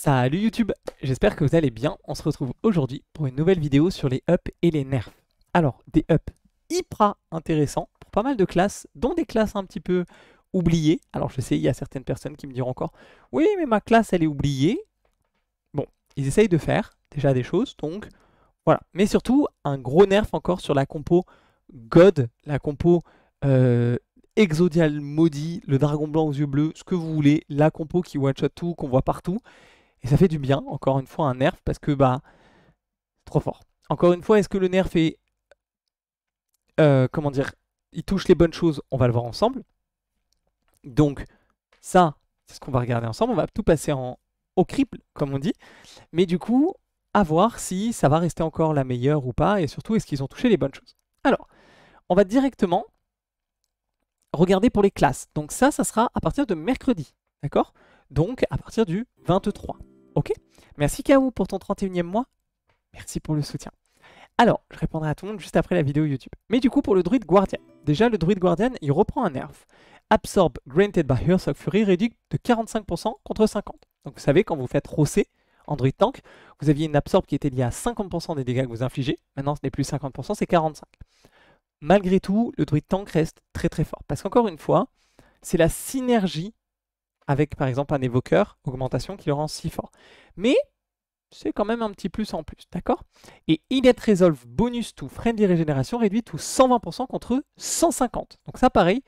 Salut YouTube, j'espère que vous allez bien. On se retrouve aujourd'hui pour une nouvelle vidéo sur les ups et les nerfs. Alors, des ups hyper intéressants pour pas mal de classes, dont des classes un petit peu oubliées. Alors je sais, il y a certaines personnes qui me diront encore « Oui, mais ma classe, elle est oubliée. » Bon, ils essayent de faire déjà des choses, donc voilà. Mais surtout, un gros nerf encore sur la compo God, la compo euh, Exodial Maudit, le Dragon Blanc aux yeux bleus, ce que vous voulez, la compo qui one-shot tout, qu'on voit partout. Et ça fait du bien, encore une fois, un nerf, parce que bah, trop fort. Encore une fois, est-ce que le nerf est. Euh, comment dire Il touche les bonnes choses, on va le voir ensemble. Donc, ça, c'est ce qu'on va regarder ensemble. On va tout passer en, au crible, comme on dit. Mais du coup, à voir si ça va rester encore la meilleure ou pas, et surtout, est-ce qu'ils ont touché les bonnes choses. Alors, on va directement regarder pour les classes. Donc ça, ça sera à partir de mercredi, d'accord donc à partir du 23. Ok Merci Kaou pour ton 31e mois. Merci pour le soutien. Alors, je répondrai à tout le monde juste après la vidéo YouTube. Mais du coup, pour le druide Guardian. Déjà, le druide Guardian, il reprend un nerf. Absorb Granted by Hearth Fury réduit de 45% contre 50%. Donc vous savez, quand vous faites rosser en druide tank, vous aviez une Absorb qui était liée à 50% des dégâts que vous infligez. Maintenant, ce n'est plus 50%, c'est 45%. Malgré tout, le druide tank reste très très fort. Parce qu'encore une fois, c'est la synergie avec par exemple un évoqueur, augmentation qui le rend si fort. Mais c'est quand même un petit plus en plus, d'accord Et est Resolve bonus to Frenzy Regeneration réduit tout 120% contre 150. Donc ça pareil,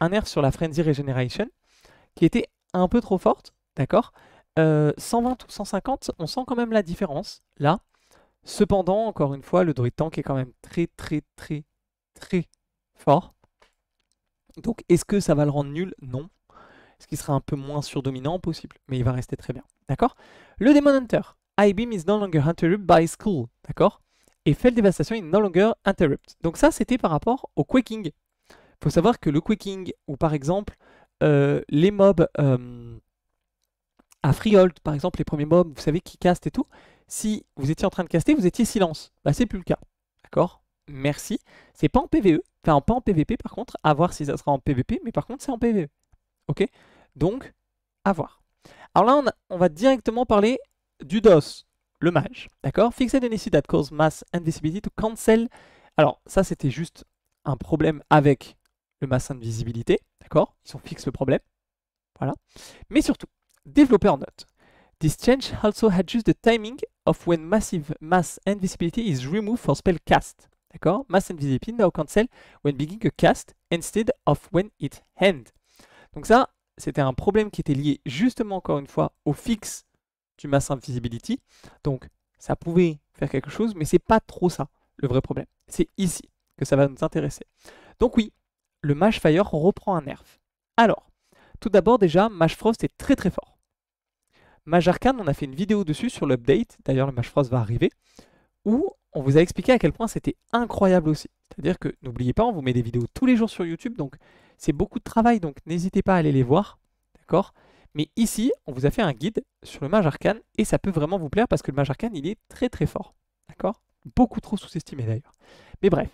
un nerf sur la Frenzy Regeneration qui était un peu trop forte, d'accord 120 euh, ou 150, on sent quand même la différence, là. Cependant, encore une fois, le druid tank est quand même très très très très fort. Donc est-ce que ça va le rendre nul Non ce qui sera un peu moins surdominant possible, mais il va rester très bien. D'accord Le Demon Hunter. I-Beam is no longer interrupted by school. D'accord Et Fell Devastation is no longer interrupted. Donc ça, c'était par rapport au Quaking. Il faut savoir que le Quaking, ou par exemple, euh, les mobs euh, à Freehold, par exemple, les premiers mobs, vous savez, qui castent et tout, si vous étiez en train de caster, vous étiez silence. Bah, c'est plus le cas. D'accord Merci. C'est pas en PVE, enfin pas en PVP par contre, à voir si ça sera en PVP, mais par contre c'est en PVE. Ok Donc, à voir. Alors là, on, va directement parler du DOS, le mage. D'accord Fixed issue that cause mass invisibility to cancel. Alors, ça, c'était juste un problème avec le mass visibilité. D'accord Ils ont fixé le problème. Voilà. Mais surtout, développeur note. This change also adjusts the timing of when massive mass invisibility is removed for spell cast. D'accord Mass invisibility now cancel when beginning a cast instead of when it ends. Donc ça, c'était un problème qui était lié justement encore une fois au fixe du mass invisibility. Donc ça pouvait faire quelque chose, mais c'est pas trop ça le vrai problème. C'est ici que ça va nous intéresser. Donc oui, le Fire reprend un nerf. Alors, tout d'abord déjà, Frost est très très fort. Arcane, on a fait une vidéo dessus sur l'update, d'ailleurs le Frost va arriver où on vous a expliqué à quel point c'était incroyable aussi. C'est-à-dire que n'oubliez pas, on vous met des vidéos tous les jours sur YouTube, donc c'est beaucoup de travail, donc n'hésitez pas à aller les voir, d'accord Mais ici, on vous a fait un guide sur le mage arcane, et ça peut vraiment vous plaire parce que le mage arcane, il est très très fort, d'accord Beaucoup trop sous-estimé d'ailleurs. Mais bref.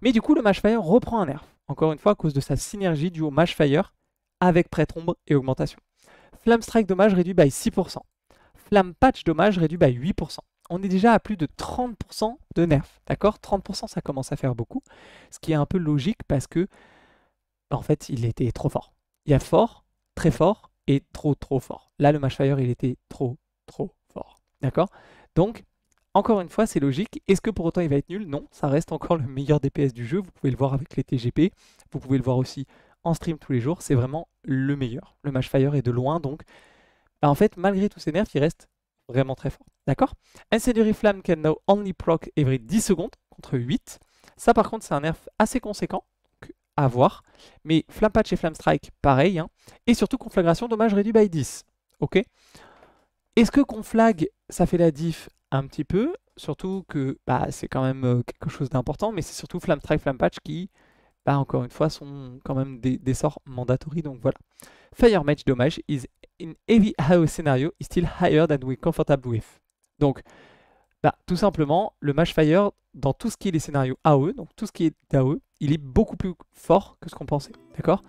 Mais du coup, le mage fire reprend un nerf, encore une fois à cause de sa synergie du au mage fire avec prêtre ombre et augmentation. Flamme strike dommage réduit by 6%. Flamme patch dommage réduit by 8% on est déjà à plus de 30% de nerfs. D'accord 30%, ça commence à faire beaucoup. Ce qui est un peu logique parce que, en fait, il était trop fort. Il y a fort, très fort et trop, trop fort. Là, le fire il était trop, trop fort. D'accord Donc, encore une fois, c'est logique. Est-ce que pour autant il va être nul Non, ça reste encore le meilleur DPS du jeu. Vous pouvez le voir avec les TGP. Vous pouvez le voir aussi en stream tous les jours. C'est vraiment le meilleur. Le matchfire est de loin, donc. Bah, en fait, malgré tous ces nerfs, il reste vraiment très fort. D'accord Incendiary Flamme can now only proc every 10 secondes contre 8. Ça par contre c'est un nerf assez conséquent à voir. Mais Flame Patch et Flamme Strike pareil. Hein. Et surtout Conflagration, dommage réduit by 10. Ok Est-ce que Conflag ça fait la diff un petit peu Surtout que bah, c'est quand même euh, quelque chose d'important, mais c'est surtout Flamme Strike, Flamme Patch qui, bah, encore une fois, sont quand même des, sorts mandatory. Donc voilà. Fire Match, dommage, is in heavy house scenario is still higher than we're comfortable with. Donc, bah, tout simplement, le Mashfire, dans tout ce qui est les scénarios AOE, donc tout ce qui est d'AE, il est beaucoup plus fort que ce qu'on pensait, d'accord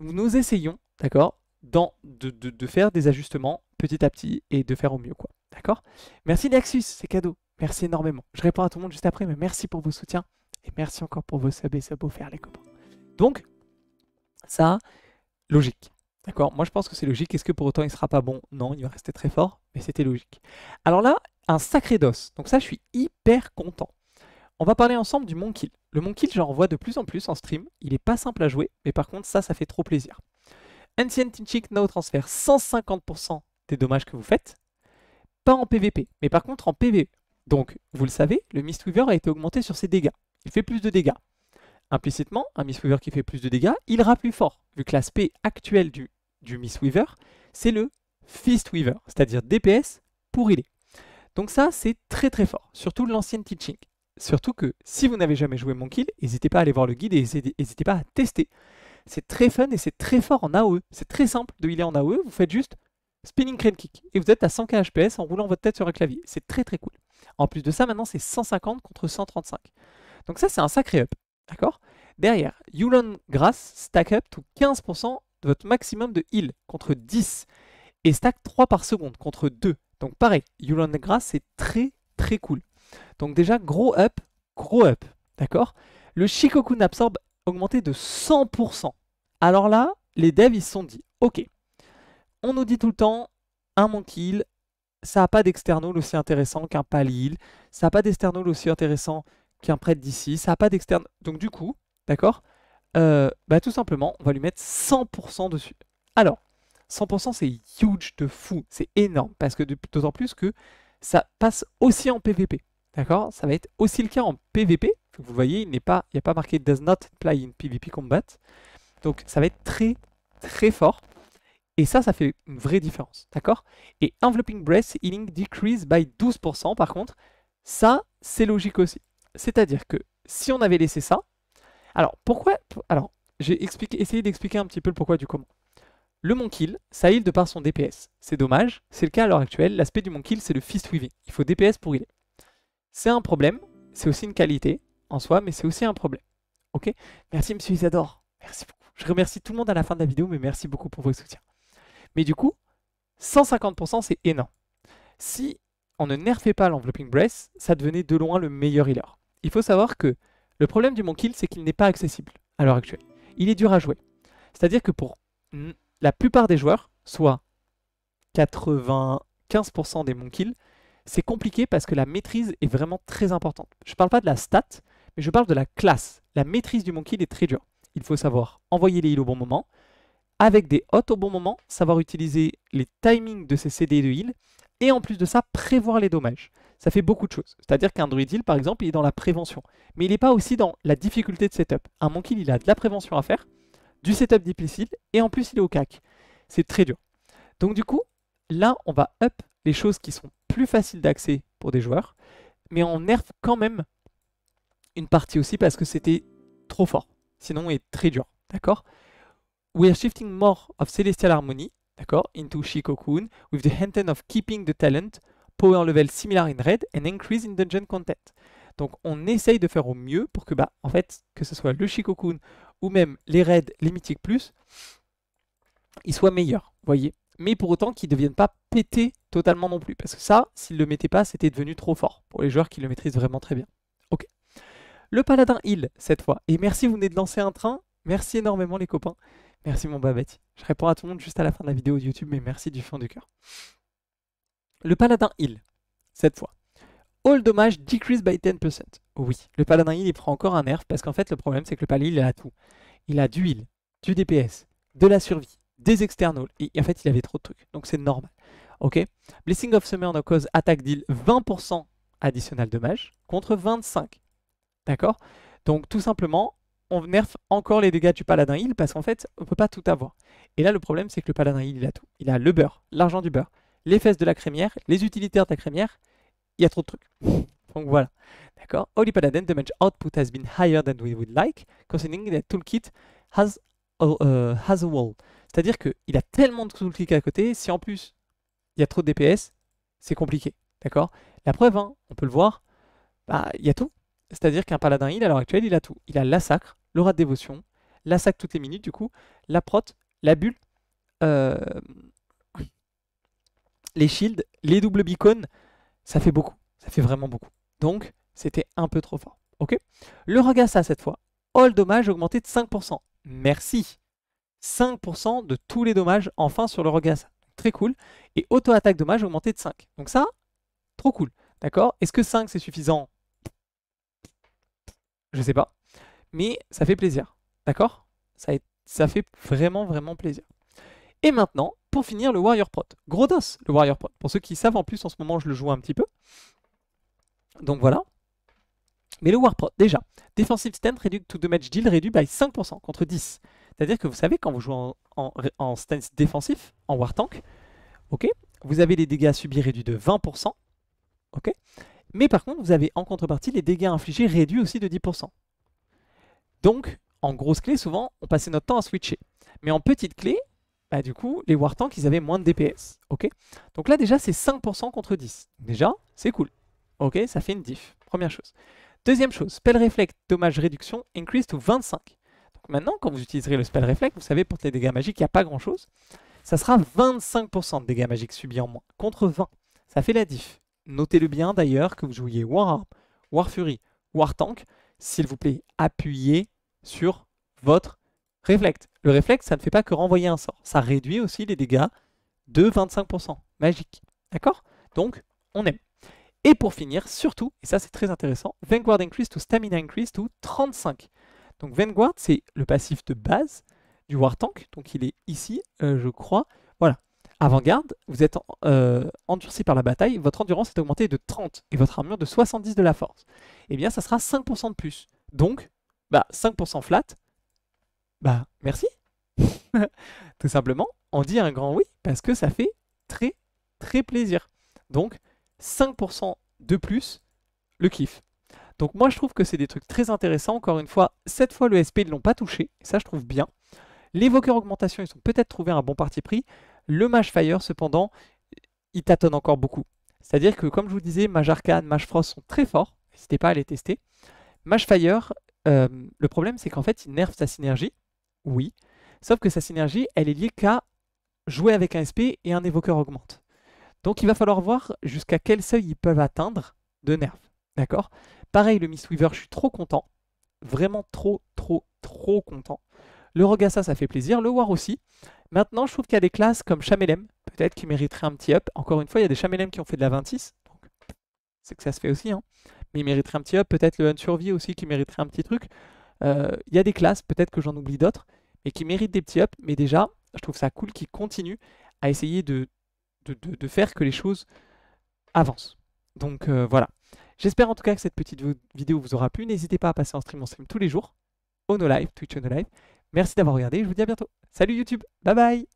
Nous essayons, d'accord, de, faire des ajustements petit à petit et de faire au mieux, quoi, d'accord Merci Nexus, c'est cadeau, merci énormément. Je réponds à tout le monde juste après, mais merci pour vos soutiens et merci encore pour vos subs et subs offerts, les copains. Donc, ça, logique. D'accord Moi, je pense que c'est logique. Est-ce que pour autant il sera pas bon Non, il va rester très fort, mais c'était logique. Alors là, un sacré dos. Donc ça, je suis hyper content. On va parler ensemble du Kill. Le Kill, j'en revois de plus en plus en stream. Il est pas simple à jouer, mais par contre, ça, ça fait trop plaisir. Ancient Tinchik Now transfère 150% des dommages que vous faites. Pas en PVP, mais par contre en PVE. Donc, vous le savez, le Mistweaver a été augmenté sur ses dégâts. Il fait plus de dégâts. Implicitement, un Mistweaver qui fait plus de dégâts, il sera plus fort, vu que l'aspect actuel du du Miss Weaver, c'est le Fist Weaver, c'est-à-dire DPS pour healer. Donc ça, c'est très très fort, surtout l'ancienne teaching. Surtout que si vous n'avez jamais joué kill, n'hésitez pas à aller voir le guide et n'hésitez pas à tester. C'est très fun et c'est très fort en AOE. C'est très simple de healer en AOE, vous faites juste spinning crane kick et vous êtes à 100k HPS en roulant votre tête sur un clavier. C'est très très cool. En plus de ça, maintenant c'est 150 contre 135. Donc ça, c'est un sacré up. D'accord Derrière, Yulon Grass stack up tout 15% votre maximum de heal contre 10 et stack 3 par seconde contre 2. Donc pareil, Yulon grâce c'est très très cool. Donc déjà gros up, gros up, d'accord Le Shikoku n'absorbe augmenté de 100%. Alors là, les devs ils se sont dit, ok, on nous dit tout le temps, un monkey heal, ça n'a pas d'external aussi intéressant qu'un heal. ça n'a pas d'external aussi intéressant qu'un prêtre d'ici, ça n'a pas d'external. Donc du coup, d'accord euh, bah, tout simplement, on va lui mettre 100% dessus. Alors, 100% c'est huge de fou, c'est énorme, parce que d'autant plus que ça passe aussi en PVP. D'accord Ça va être aussi le cas en PVP. Vous voyez, il n'y a pas marqué « Does not apply in PVP combat ». Donc ça va être très très fort. Et ça, ça fait une vraie différence, d'accord Et Enveloping Breath Healing Decrease by 12% par contre, ça, c'est logique aussi. C'est-à-dire que si on avait laissé ça, alors, pourquoi Alors, j'ai essayé d'expliquer un petit peu le pourquoi du comment. Le kill, ça heal de par son DPS. C'est dommage, c'est le cas à l'heure actuelle. L'aspect du kill, c'est le fist weaving. Il faut DPS pour healer. C'est un problème, c'est aussi une qualité en soi, mais c'est aussi un problème. Ok Merci, monsieur Isadore. Merci beaucoup. Je remercie tout le monde à la fin de la vidéo, mais merci beaucoup pour votre soutien. Mais du coup, 150%, c'est énorme. Si on ne nerfait pas l'envelopping breath, ça devenait de loin le meilleur healer. Il faut savoir que le problème du Monkill, c'est qu'il n'est pas accessible à l'heure actuelle. Il est dur à jouer. C'est-à-dire que pour la plupart des joueurs, soit 95% des kills, c'est compliqué parce que la maîtrise est vraiment très importante. Je ne parle pas de la stat, mais je parle de la classe. La maîtrise du Monkill est très dure. Il faut savoir envoyer les heals au bon moment, avec des hots au bon moment, savoir utiliser les timings de ces CD de heal, et en plus de ça, prévoir les dommages ça fait beaucoup de choses. C'est-à-dire qu'un druidil, par exemple, il est dans la prévention. Mais il n'est pas aussi dans la difficulté de setup. Un monkey, il a de la prévention à faire, du setup difficile, et en plus, il est au cac. C'est très dur. Donc du coup, là, on va up les choses qui sont plus faciles d'accès pour des joueurs, mais on nerf quand même une partie aussi parce que c'était trop fort. Sinon, est très dur, d'accord We are shifting more of Celestial Harmony, d'accord Into Cocoon with the intent of keeping the talent un level similar in red and increase in dungeon content. Donc on essaye de faire au mieux pour que, bah, en fait, que ce soit le Shikokun ou même les raids, les mythiques plus, ils soient meilleurs, voyez. Mais pour autant qu'ils ne deviennent pas pétés totalement non plus. Parce que ça, s'ils le mettaient pas, c'était devenu trop fort pour les joueurs qui le maîtrisent vraiment très bien. Ok. Le paladin il cette fois. Et merci, vous venez de lancer un train. Merci énormément les copains. Merci mon Babette. Je réponds à tout le monde juste à la fin de la vidéo YouTube, mais merci du fond du cœur. Le paladin heal, cette fois. All dommage decrease by 10%. Oui, le paladin heal, il prend encore un nerf, parce qu'en fait, le problème, c'est que le paladin, il a tout. Il a du heal, du DPS, de la survie, des externals, et en fait, il avait trop de trucs, donc c'est normal. Ok Blessing of Summer cause attaque deal 20% additionnel dommage, contre 25. D'accord Donc, tout simplement, on nerf encore les dégâts du paladin heal parce qu'en fait, on peut pas tout avoir. Et là, le problème, c'est que le paladin heal, il a tout. Il a le beurre, l'argent du beurre, les fesses de la crémière, les utilitaires de la crémière, il y a trop de trucs. Donc voilà. D'accord Holy paladin, output has been higher than we would like, considering that toolkit has a, uh, has a wall. C'est-à-dire qu'il a tellement de toolkits à côté, si en plus il y a trop de DPS, c'est compliqué. D'accord La preuve, hein, on peut le voir, bah, il y a tout. C'est-à-dire qu'un paladin heal, à l'heure actuelle, il a tout. Il a la sacre, l'aura de dévotion, la toutes les minutes du coup, la prot, la bulle, euh, les shields, les doubles beacons, ça fait beaucoup. Ça fait vraiment beaucoup. Donc, c'était un peu trop fort. Ok Le regassa cette fois, all dommage augmenté de 5%. Merci 5% de tous les dommages, enfin, sur le regassa, Très cool. Et auto-attaque dommage augmenté de 5. Donc ça, trop cool. D'accord Est-ce que 5, c'est suffisant Je sais pas. Mais ça fait plaisir. D'accord ça, ça fait vraiment, vraiment plaisir. Et maintenant, pour finir le Warrior Prot. Gros dos, le Warrior Prot. Pour ceux qui savent, en plus, en ce moment, je le joue un petit peu. Donc voilà. Mais le Prot, déjà, Defensive Stance réduit to Damage Deal réduit by 5% contre 10. C'est-à-dire que vous savez, quand vous jouez en, stance défensif, en War Tank, ok, vous avez les dégâts subis réduits de 20%, ok. mais par contre, vous avez en contrepartie les dégâts infligés réduits aussi de 10%. Donc, en grosse clé, souvent, on passait notre temps à switcher. Mais en petite clé, bah, du coup, les War Tanks, ils avaient moins de DPS. ok Donc là, déjà, c'est 5% contre 10. Déjà, c'est cool. Ok, ça fait une diff. Première chose. Deuxième chose, spell reflect, dommage réduction, increase to 25. Donc maintenant, quand vous utiliserez le spell reflect, vous savez, pour les dégâts magiques, il n'y a pas grand chose. Ça sera 25% de dégâts magiques subis en moins, contre 20. Ça fait la diff. Notez-le bien d'ailleurs que vous jouiez War War Fury, War Tank. S'il vous plaît, appuyez sur votre reflect. Le réflexe, ça ne fait pas que renvoyer un sort. Ça réduit aussi les dégâts de 25%. Magique. D'accord Donc, on aime. Et pour finir, surtout, et ça c'est très intéressant, Vanguard Increase to Stamina Increase to 35. Donc Vanguard, c'est le passif de base du War Tank. Donc il est ici, euh, je crois. Voilà. Avant-garde, vous êtes euh, endurci par la bataille, votre endurance est augmentée de 30 et votre armure de 70 de la force. Eh bien, ça sera 5% de plus. Donc, bah, 5% flat, bah, merci. Tout simplement, on dit un grand oui parce que ça fait très, très plaisir. Donc, 5% de plus, le kiff. Donc moi, je trouve que c'est des trucs très intéressants. Encore une fois, cette fois, le SP, ils ne l'ont pas touché. Ça, je trouve bien. Les Augmentation, ils ont peut-être trouvé un bon parti pris. Le Mage Fire, cependant, il tâtonne encore beaucoup. C'est-à-dire que, comme je vous disais, Mage Arcane, Mage Frost sont très forts. N'hésitez pas à les tester. Mage Fire, euh, le problème, c'est qu'en fait, il nerve sa synergie. Oui, sauf que sa synergie, elle est liée qu'à jouer avec un SP et un évoqueur augmente. Donc il va falloir voir jusqu'à quel seuil ils peuvent atteindre de nerf. D'accord Pareil, le Miss Weaver, je suis trop content. Vraiment trop, trop, trop content. Le Rogassa, ça fait plaisir. Le War aussi. Maintenant, je trouve qu'il y a des classes comme Chamelem, peut-être, qui mériteraient un petit up. Encore une fois, il y a des Chamelem qui ont fait de la 26. Donc, c'est que ça se fait aussi. Hein. Mais il mériterait un petit up. Peut-être le Survie aussi qui mériterait un petit truc. Euh, il y a des classes, peut-être que j'en oublie d'autres et qui mérite des petits ups. Mais déjà, je trouve ça cool qu'ils continue à essayer de, de, faire que les choses avancent. Donc euh, voilà. J'espère en tout cas que cette petite vidéo vous aura plu. N'hésitez pas à passer en stream en stream tous les jours. Ono Live, Twitch Ono Live. Merci d'avoir regardé. Je vous dis à bientôt. Salut YouTube. Bye bye.